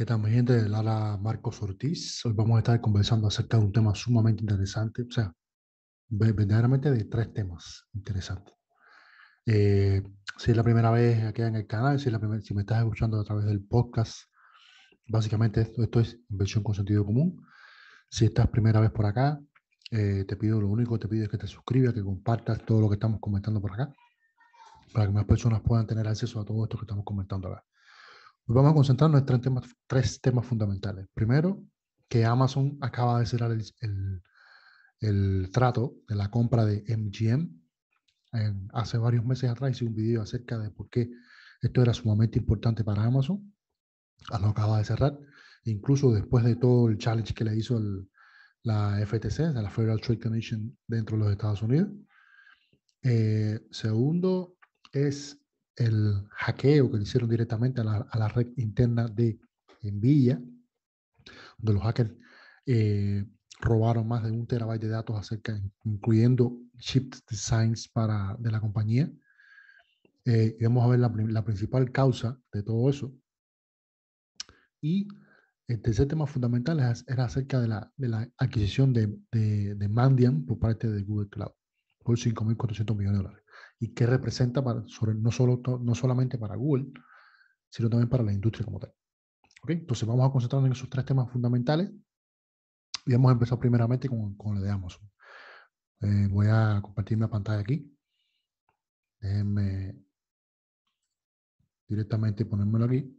¿Qué tal, mi gente? Lara Marcos Ortiz. Hoy vamos a estar conversando acerca de un tema sumamente interesante, o sea, verdaderamente de tres temas interesantes. Eh, si es la primera vez aquí en el canal, si, la si me estás escuchando a través del podcast, básicamente esto, es inversión con sentido común. Si estás primera vez por acá, eh, te pido, lo único te pido es que te suscribas, que compartas todo lo que estamos comentando por acá, para que más personas puedan tener acceso a todo esto que estamos comentando acá. Pues vamos a concentrarnos en tres temas, tres temas fundamentales. Primero, que Amazon acaba de cerrar el, trato de la compra de MGM. hace varios meses atrás hice un video acerca de por qué esto era sumamente importante para Amazon. Ah, lo acaba de cerrar. Incluso después de todo el challenge que le hizo la FTC, la Federal Trade Commission dentro de los Estados Unidos. Eh, segundo, es el hackeo que le hicieron directamente a la, a la red interna de Nvidia, donde los hackers eh, robaron más de un terabyte de datos acerca, incluyendo chip designs para, de la compañía. Eh, y vamos a ver la, la, principal causa de todo eso. Y el tercer tema fundamental era acerca de la, de la adquisición de, de, de Mandiant por parte de Google Cloud por 5.400 millones de dólares y qué representa para, no, solo, no solamente para Google, sino también para la industria como tal. Entonces vamos a concentrarnos en esos tres temas fundamentales y vamos a empezar primeramente con, con la de Amazon. Eh, voy a compartir mi pantalla aquí. Déjenme directamente ponérmelo aquí.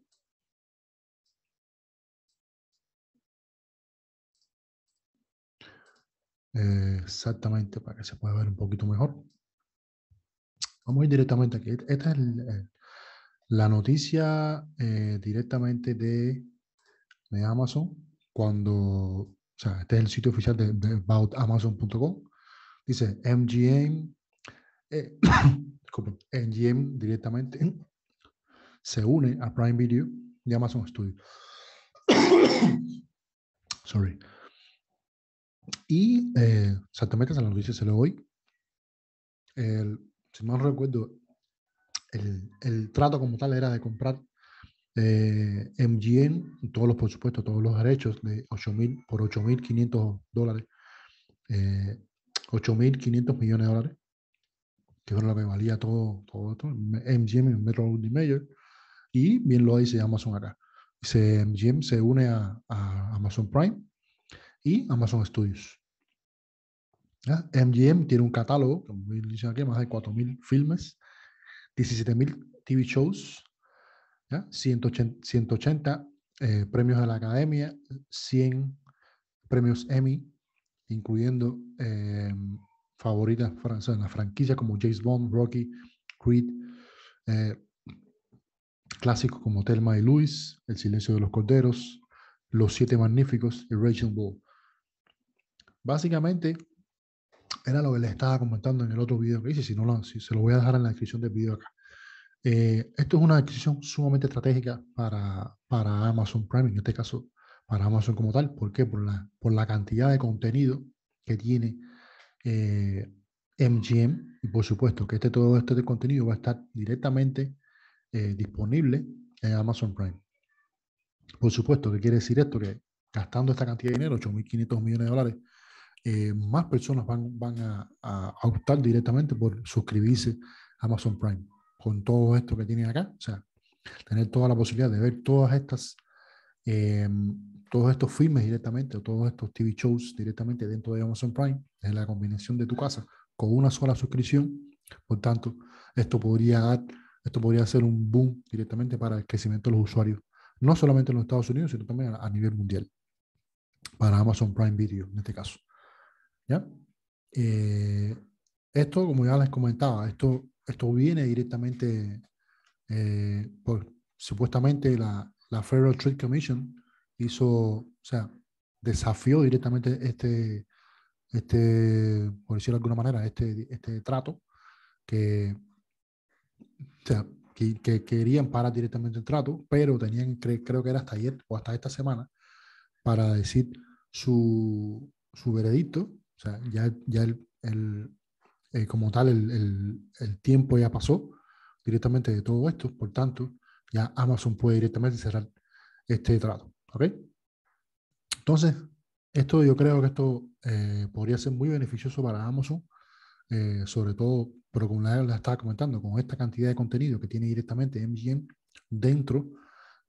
Eh, exactamente para que se pueda ver un poquito mejor. Vamos a ir directamente aquí. Esta es la noticia eh, directamente de, de, Amazon. Cuando, o sea, este es el sitio oficial de, aboutamazon.com. Dice MGM, MGM eh, directamente se une a Prime Video de Amazon Studio. Sorry. Y eh, exactamente esa noticia se lo voy El, si mal recuerdo, el, trato como tal era de comprar MGM, eh, todos los, por supuesto, todos los derechos de 8.000 por 8.500 dólares, eh, 8.500 millones de dólares, que era lo que valía todo, todo esto, MGM, Metro Major, y bien lo dice Amazon acá. Se, MGM se une a, a Amazon Prime y Amazon Studios. MGM tiene un catálogo, como dicen aquí, más de 4.000 filmes, 17.000 TV shows, 180, eh, premios de la academia, 100 premios Emmy, incluyendo eh, favoritas francesas en la franquicia como James Bond, Rocky, Creed, eh, clásicos como Thelma y Luis, El silencio de los corderos, Los siete magníficos y Rachel Bull Básicamente, era lo que les estaba comentando en el otro video que hice, si no lo, si se lo voy a dejar en la descripción del video acá. Eh, esto es una adquisición sumamente estratégica para, para Amazon Prime, en este caso para Amazon como tal. ¿Por qué? Por la, por la cantidad de contenido que tiene MGM. Eh, y por supuesto que este, todo este contenido va a estar directamente eh, disponible en Amazon Prime. Por supuesto que quiere decir esto, que gastando esta cantidad de dinero, 8.500 millones de dólares, eh, más personas van, van a, a, optar directamente por suscribirse a Amazon Prime con todo esto que tienen acá. O sea, tener toda la posibilidad de ver todas estas, eh, todos estos filmes directamente o todos estos TV shows directamente dentro de Amazon Prime, es la combinación de tu casa, con una sola suscripción. Por tanto, esto podría esto podría ser un boom directamente para el crecimiento de los usuarios, no solamente en los Estados Unidos, sino también a nivel mundial, para Amazon Prime Video en este caso. Eh, esto, como ya les comentaba, esto, esto viene directamente eh, por supuestamente la, la, Federal Trade Commission hizo, o sea, desafió directamente este, este por decirlo de alguna manera, este, este trato que, que, querían parar directamente el trato, pero tenían, creo que era hasta ayer o hasta esta semana, para decir su veredicto o sea, ya, ya el, eh, como tal el, tiempo ya pasó directamente de todo esto, por tanto, ya Amazon puede directamente cerrar este trato. ¿Ok? Entonces, esto yo creo que esto eh, podría ser muy beneficioso para Amazon, eh, sobre todo, pero como la, la, estaba comentando, con esta cantidad de contenido que tiene directamente MGM dentro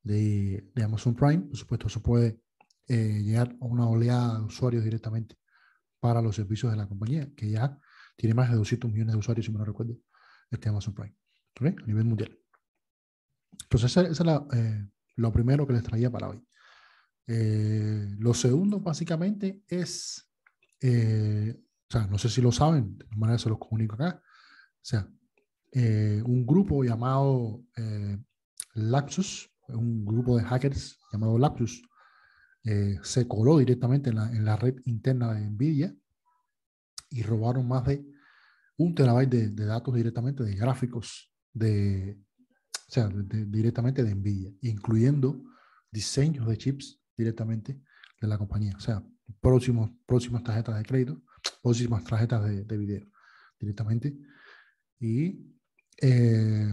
de Amazon Prime, por supuesto, eso puede llegar a una oleada de usuarios directamente para los servicios de la compañía, que ya tiene más de 200 millones de usuarios, si me no recuerdo, este Amazon Prime, a nivel mundial. Entonces, eso es la, eh, lo primero que les traía para hoy. Eh, lo segundo, básicamente, es, eh, o sea, no sé si lo saben, de manera se los comunico acá, o sea, un grupo llamado Lapsus, un grupo de hackers llamado Lapsus, eh, se coló directamente en la, en la, red interna de Nvidia y robaron más de un terabyte de, de datos directamente, de gráficos, de, o sea, directamente de Nvidia, incluyendo diseños de chips directamente de la compañía. O sea, próximos, próximas tarjetas de crédito, próximas tarjetas de, de video directamente. Y, eh,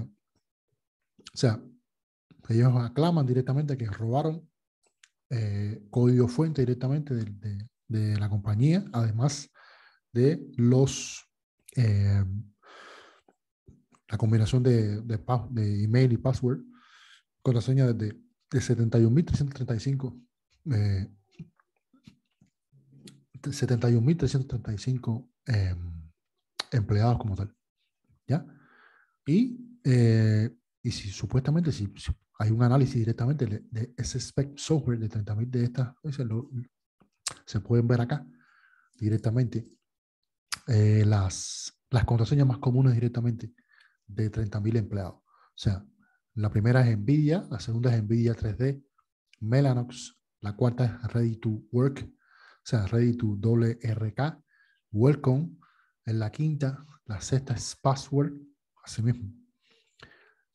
o sea, ellos aclaman directamente que robaron eh, código fuente directamente de, la compañía, además de los eh, la combinación de, email y password, con contraseña de, de 71.335 eh, 71.335 eh, empleados como tal. ¿Ya? Y, si supuestamente, si, hay un análisis directamente de ese spec software de 30.000 de estas, se, pueden ver acá directamente eh, las, las contraseñas más comunes directamente de 30.000 empleados. O sea, la primera es NVIDIA, la segunda es NVIDIA 3D, melanox, la cuarta es Ready to Work, o sea, Ready to WRK, Welcome, en la quinta, la sexta es Password, así mismo,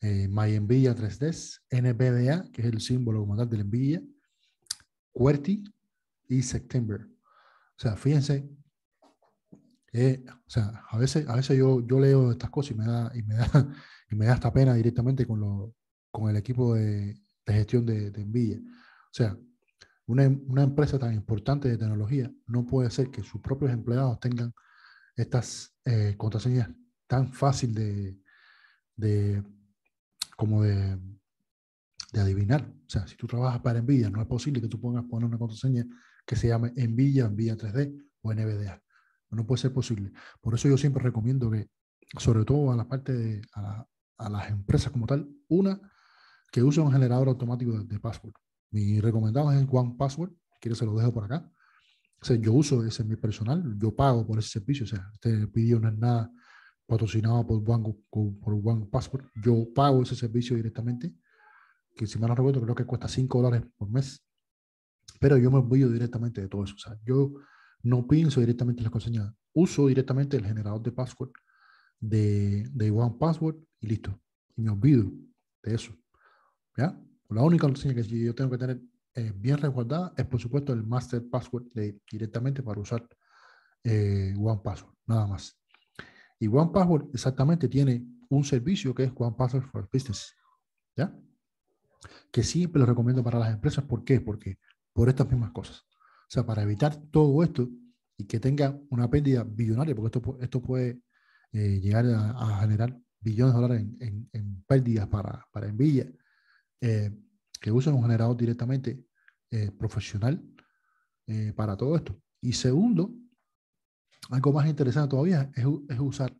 eh, MyNVIDIA 3D, NPDA que es el símbolo como tal de la NVIDIA, QWERTY y September. O sea, fíjense, o sea, a veces, a veces yo, yo leo estas cosas y me da, y me da, y me da pena directamente con, lo, con el equipo de, gestión de, de NVIDIA. O sea, una, empresa tan importante de tecnología no puede ser que sus propios empleados tengan estas eh, contraseñas tan fácil de, de, como de, adivinar. O sea, si tú trabajas para Nvidia, no es posible que tú pongas poner una contraseña que se llame Nvidia, Nvidia 3D o NVDA. No puede ser posible. Por eso yo siempre recomiendo que, sobre todo a la parte de, a, las empresas como tal, una que use un generador automático de, password. Mi recomendado es el One Password, quiero se lo dejo por acá. O sea, yo uso ese en mi personal, yo pago por ese servicio, o sea, este video no es nada patrocinado por One, por One Password. Yo pago ese servicio directamente, que si me lo recuerdo creo que cuesta 5 dólares por mes, pero yo me olvido directamente de todo eso. O sea, yo no pienso directamente en las contraseña. uso directamente el generador de password de, de One Password y listo. Y me olvido de eso. ¿Ya? La única contraseña que yo tengo que tener eh, bien resguardada es, por supuesto, el master password de, directamente para usar eh, One Password, nada más. Y One Password exactamente tiene un servicio que es One Password for Business. ¿Ya? Que siempre lo recomiendo para las empresas. ¿Por qué? Porque por estas mismas cosas. O sea, para evitar todo esto y que tenga una pérdida billonaria, porque esto, esto puede eh, llegar a, generar billones de dólares en, pérdidas para, para eh, que usen un generador directamente eh, profesional para todo esto. Y segundo, algo más interesante todavía es, usar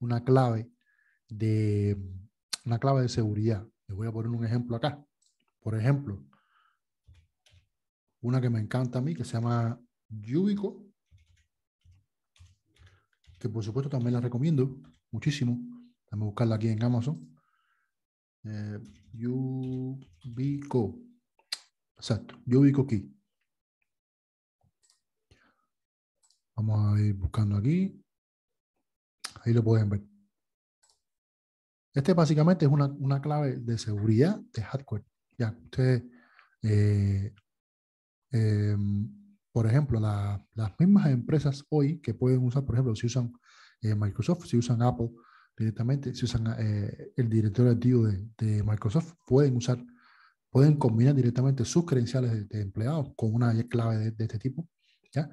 una clave de una clave de seguridad. Les voy a poner un ejemplo acá. Por ejemplo, una que me encanta a mí que se llama Yubico, que por supuesto también la recomiendo muchísimo. Déjame buscarla aquí en Amazon. Eh, Yubico. Exacto, Yubico Key. Vamos a ir buscando aquí. Ahí lo pueden ver. Este básicamente es una, una clave de seguridad de hardware. Ya, ustedes, eh, em, por ejemplo, las mismas empresas hoy que pueden usar, por ejemplo, si usan eh, Microsoft, si usan Apple directamente, si usan eh, el directorio activo de, de, Microsoft, pueden usar, pueden combinar directamente sus credenciales de, empleados con una clave de, de este tipo. ¿ya?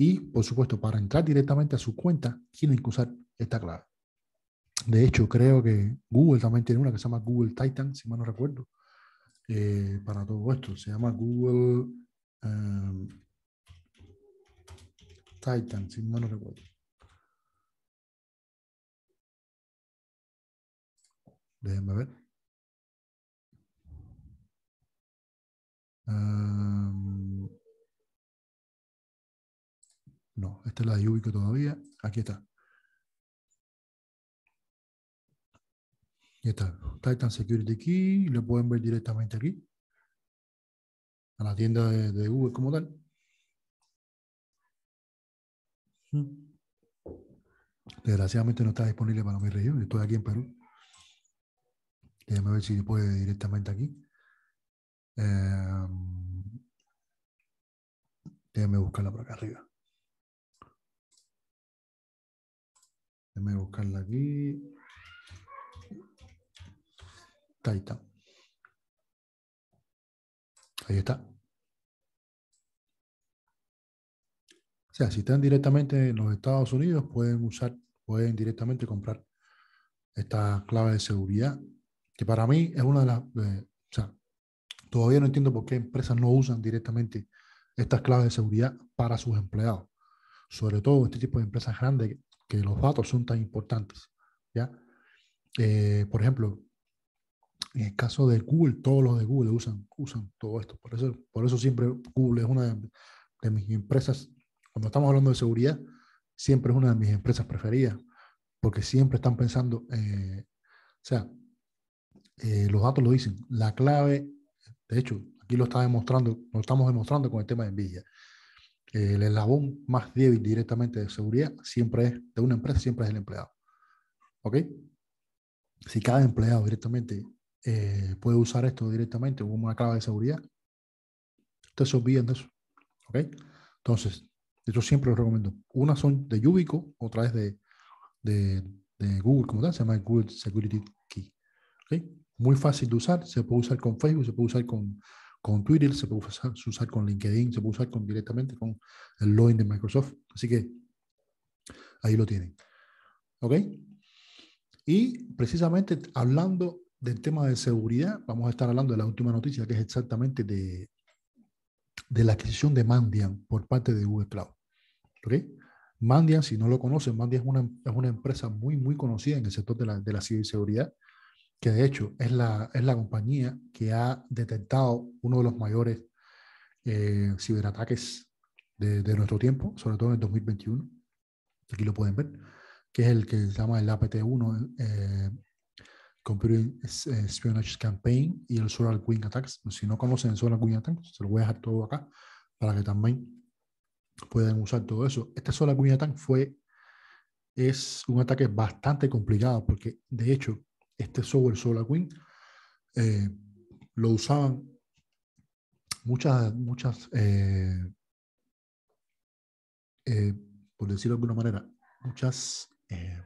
Y, por supuesto, para entrar directamente a su cuenta, tienen que usar esta clave. De hecho, creo que Google también tiene una que se llama Google Titan, si mal no recuerdo, eh, para todo esto. Se llama Google em, Titan, si mal no recuerdo. Déjenme ver. Em, No, esta es la de Ubico todavía. Aquí está. Ya está. Titan Security Key. Lo pueden ver directamente aquí. A la tienda de, de Google como tal. Hmm. Desgraciadamente no está disponible para mi región. Estoy aquí en Perú. Déjame ver si puede directamente aquí. Eh, déjame buscarla por acá arriba. Déjame buscarla aquí. Ahí está. Ahí está. O sea, si están directamente en los Estados Unidos, pueden usar, pueden directamente comprar esta clave de seguridad, que para mí es una de las... o sea, todavía no entiendo por qué empresas no usan directamente estas claves de seguridad para sus empleados. Sobre todo este tipo de empresas grandes que los datos son tan importantes. ¿ya? Eh, por ejemplo, en el caso de Google, todos los de Google usan, usan todo esto. Por eso, por eso siempre Google es una de, mis empresas, cuando estamos hablando de seguridad, siempre es una de mis empresas preferidas, porque siempre están pensando, eh, o sea, eh, los datos lo dicen, la clave, de hecho, aquí lo está demostrando, lo estamos demostrando con el tema de Nvidia el eslabón más débil directamente de seguridad siempre es, de una empresa siempre es el empleado. ¿Ok? Si cada empleado directamente eh, puede usar esto directamente como una clave de seguridad, ustedes se de eso. ¿Ok? Entonces, yo siempre los recomiendo. Una son de Yubico, otra es de, de, de, Google, como tal, se llama Google Security Key. ¿Ok? Muy fácil de usar, se puede usar con Facebook, se puede usar con con Twitter, se puede usar, con LinkedIn, se puede usar con, directamente con el login de Microsoft. Así que ahí lo tienen. ¿Ok? Y precisamente hablando del tema de seguridad, vamos a estar hablando de la última noticia, que es exactamente de, de la adquisición de Mandian por parte de Google Cloud. ¿Ok? Mandian, si no lo conocen, Mandian es una, empresa muy, muy conocida en el sector de la, de la ciberseguridad que de hecho es la, es la compañía que ha detectado uno de los mayores eh, ciberataques de, de, nuestro tiempo, sobre todo en el 2021, aquí lo pueden ver, que es el que se llama el APT-1, eh, Computer Espionage eh, Campaign y el Solar Queen Attacks. Si no conocen el Solar Queen Attacks, se lo voy a dejar todo acá para que también puedan usar todo eso. Este Solar Queen Attack fue, es un ataque bastante complicado porque de hecho este software sola eh, lo usaban muchas, muchas, eh, eh, por decirlo de alguna manera, muchas eh,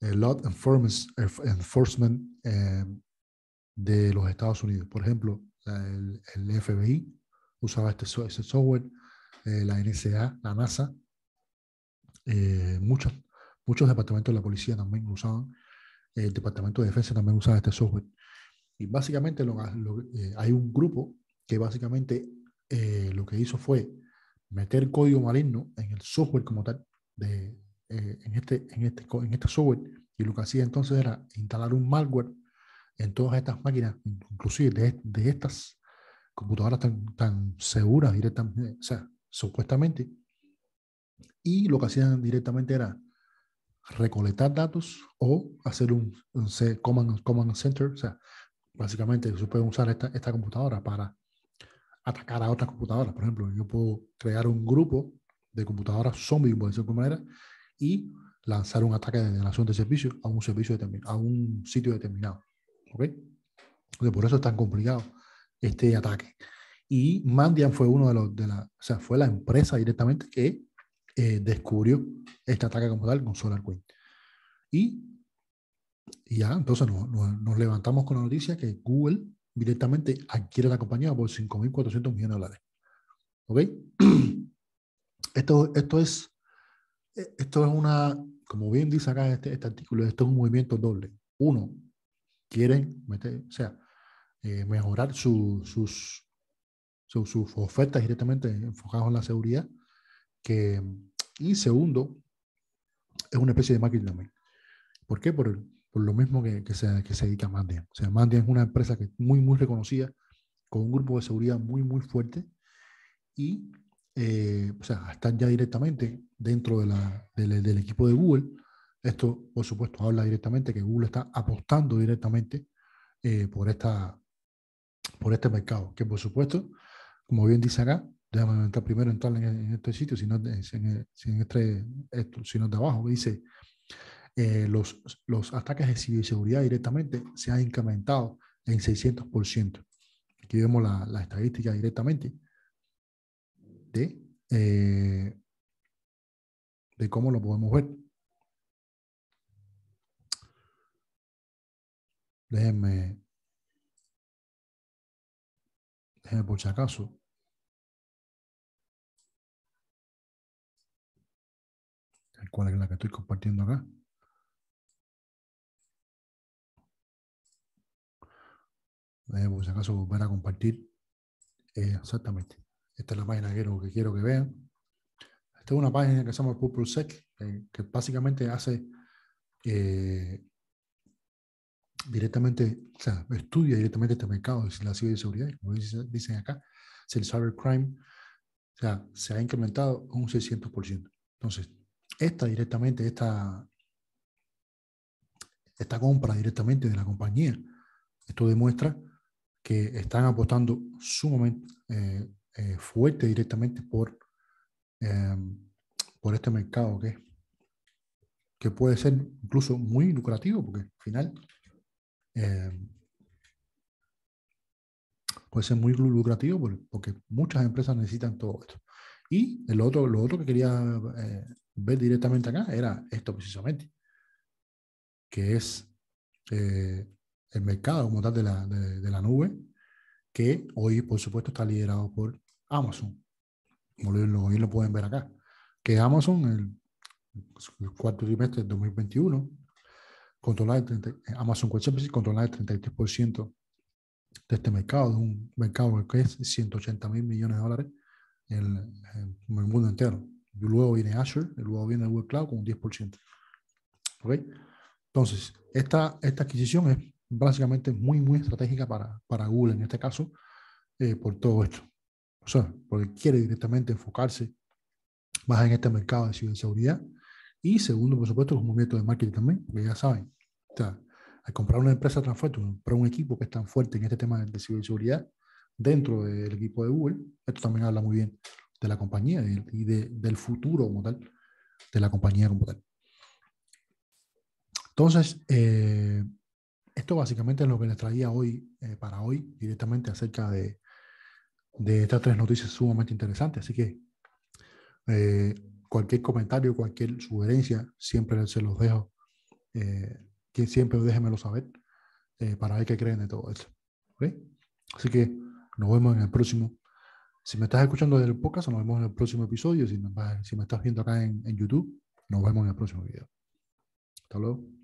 law enforcement, de los Estados Unidos. Por ejemplo, el, FBI usaba este, software, la NSA, la NASA, muchos, muchos departamentos de la policía también lo usaban. Eh, el Departamento de Defensa también usaba este software. Y básicamente eh, hay un grupo que básicamente eh, lo que hizo fue meter código maligno en el software como tal, de, en, este, en, este, en este software. Y lo que hacía entonces era instalar un malware en todas estas máquinas, inclusive de, estas computadoras tan, tan seguras directamente, o sea, supuestamente. Y lo que hacían directamente era recolectar datos o hacer un, command, center. O sea, básicamente se puede usar esta, computadora para atacar a otras computadoras. Por ejemplo, yo puedo crear un grupo de computadoras zombie, por decirlo de alguna manera, y lanzar un ataque de denegación de servicio a un servicio determinado, a un sitio determinado. ¿Ok? Entonces, por eso es tan complicado este ataque. Y Mandian fue uno de los, de o sea, fue la empresa directamente que eh, descubrió este ataque como tal con SolarWinds. Y, y ya, entonces nos, levantamos con la noticia que Google directamente adquiere la compañía por 5.400 millones de dólares. ¿Ok? Esto, esto, es, esto es una, como bien dice acá este, este artículo, esto es un movimiento doble. Uno, quieren o sea, eh, mejorar sus, sus ofertas directamente enfocadas en la seguridad, que y segundo, es una especie de marketing también. ¿Por qué? Por, lo mismo que, se, que se dedica a O sea, Mandia es una empresa que muy, muy reconocida, con un grupo de seguridad muy, muy fuerte. Y, eh, o sea, están ya directamente dentro de la, del equipo de Google. Esto, por supuesto, habla directamente que Google está apostando directamente eh, por, esta, por este mercado, que por supuesto, como bien dice acá, déjame entrar primero en, este sitio, sino en, este, sino de abajo, dice, eh, los, los ataques de ciberseguridad directamente se han incrementado en 600%. Aquí vemos la, estadística directamente de, eh, de cómo lo podemos ver. Déjenme, déjenme por si acaso, ¿Cuál es la que estoy compartiendo acá. Eh, por si acaso van a compartir. Eh, exactamente. Esta es la página que quiero que, quiero que vean. Esta es una página que se llama que básicamente hace eh, directamente, o sea, estudia directamente este mercado de la ciberseguridad. Como dicen acá, el cybercrime o sea, se ha incrementado un 600%. Entonces, esta directamente, esta, esta compra directamente de la compañía. Esto demuestra que están apostando sumamente eh, eh, fuerte directamente por, em, por este mercado que, que puede ser incluso muy lucrativo, porque al final em, puede ser muy lucrativo porque muchas empresas necesitan todo esto. Y el otro, lo otro que quería eh, ver directamente acá era esto precisamente, que es eh, el mercado como tal de la, de, la, nube, que hoy, por supuesto, está liderado por Amazon. Como lo, hoy lo pueden ver acá. Que Amazon, el, el cuarto trimestre de 2021, controlar el Amazon Web el 33% de este mercado, de un mercado que es 180 mil millones de dólares en, como el mundo entero. Y luego viene Azure, y luego viene Web Cloud con un 10%. ¿Okay? Entonces, esta, esta adquisición es básicamente muy, muy estratégica para, para Google en este caso, eh, por todo esto. O sea, porque quiere directamente enfocarse más en este mercado de ciberseguridad. Y segundo, por supuesto, es un movimiento de marketing también, que ya saben, o sea, al comprar una empresa tan fuerte, comprar un equipo que es tan fuerte en este tema de ciberseguridad, dentro del equipo de Google, esto también habla muy bien de la compañía y, del futuro como tal, de la compañía como tal. Entonces, eh, esto básicamente es lo que les traía hoy, eh, para hoy, directamente acerca de, estas tres noticias sumamente interesantes. Así que eh, cualquier comentario, cualquier sugerencia, siempre se los dejo, que siempre déjenmelo saber para ver qué creen de todo esto. Así que nos vemos en el próximo si me estás escuchando desde el podcast, nos vemos en el próximo episodio. Si me, estás viendo acá en YouTube, nos vemos en el próximo video. Hasta luego.